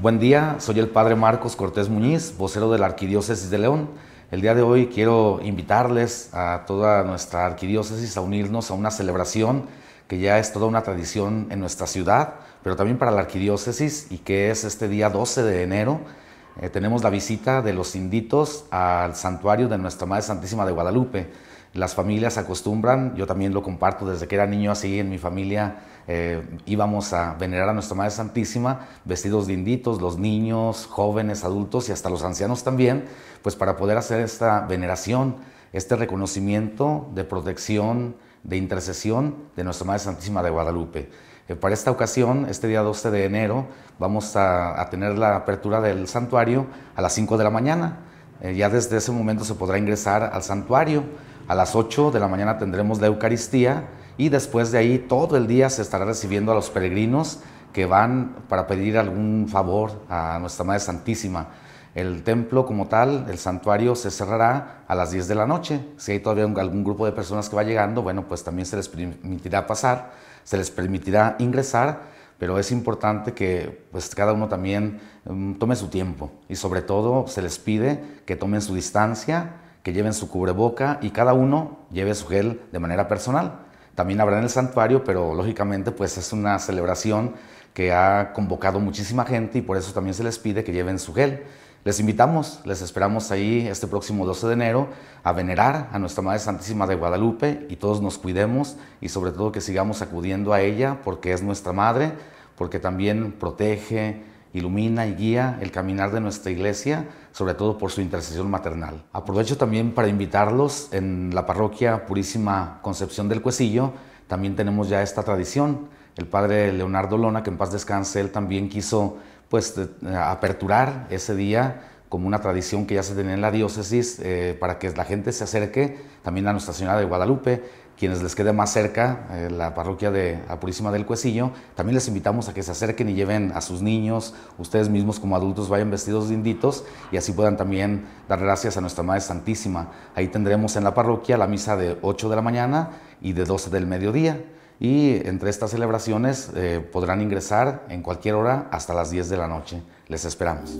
Buen día, soy el Padre Marcos Cortés Muñiz, vocero de la Arquidiócesis de León. El día de hoy quiero invitarles a toda nuestra arquidiócesis a unirnos a una celebración que ya es toda una tradición en nuestra ciudad, pero también para la arquidiócesis y que es este día 12 de enero. Eh, tenemos la visita de los inditos al santuario de Nuestra Madre Santísima de Guadalupe las familias acostumbran, yo también lo comparto desde que era niño así en mi familia, eh, íbamos a venerar a Nuestra Madre Santísima vestidos de los niños, jóvenes, adultos y hasta los ancianos también, pues para poder hacer esta veneración, este reconocimiento de protección, de intercesión de Nuestra Madre Santísima de Guadalupe. Eh, para esta ocasión, este día 12 de enero, vamos a, tener la apertura del santuario a las 5 de la mañana. Eh, ya desde ese momento se podrá ingresar al santuario a las 8 de la mañana tendremos la Eucaristía y después de ahí todo el día se estará recibiendo a los peregrinos que van para pedir algún favor a Nuestra Madre Santísima. El templo como tal, el santuario, se cerrará a las 10 de la noche. Si hay todavía algún grupo de personas que va llegando, bueno, pues también se les permitirá pasar, se les permitirá ingresar, pero es importante que pues cada uno también mm, tome su tiempo y sobre todo se les pide que tomen su distancia que lleven su cubreboca y cada uno lleve su gel de manera personal. También habrá en el santuario, pero lógicamente pues es una celebración que ha convocado muchísima gente y por eso también se les pide que lleven su gel. Les invitamos, les esperamos ahí este próximo 12 de enero a venerar a Nuestra Madre Santísima de Guadalupe y todos nos cuidemos y sobre todo que sigamos acudiendo a ella porque es nuestra Madre, porque también protege, ilumina y guía el caminar de nuestra iglesia, sobre todo por su intercesión maternal. Aprovecho también para invitarlos en la parroquia Purísima Concepción del Cuesillo, también tenemos ya esta tradición. El padre Leonardo Lona, que en paz descanse, él también quiso pues eh, aperturar ese día como una tradición que ya se tenía en la diócesis eh, para que la gente se acerque también a Nuestra Señora de Guadalupe. Quienes les quede más cerca, eh, la parroquia de Apurísima del Cuecillo, también les invitamos a que se acerquen y lleven a sus niños, ustedes mismos como adultos vayan vestidos linditos y así puedan también dar gracias a Nuestra Madre Santísima. Ahí tendremos en la parroquia la misa de 8 de la mañana y de 12 del mediodía y entre estas celebraciones eh, podrán ingresar en cualquier hora hasta las 10 de la noche. Les esperamos.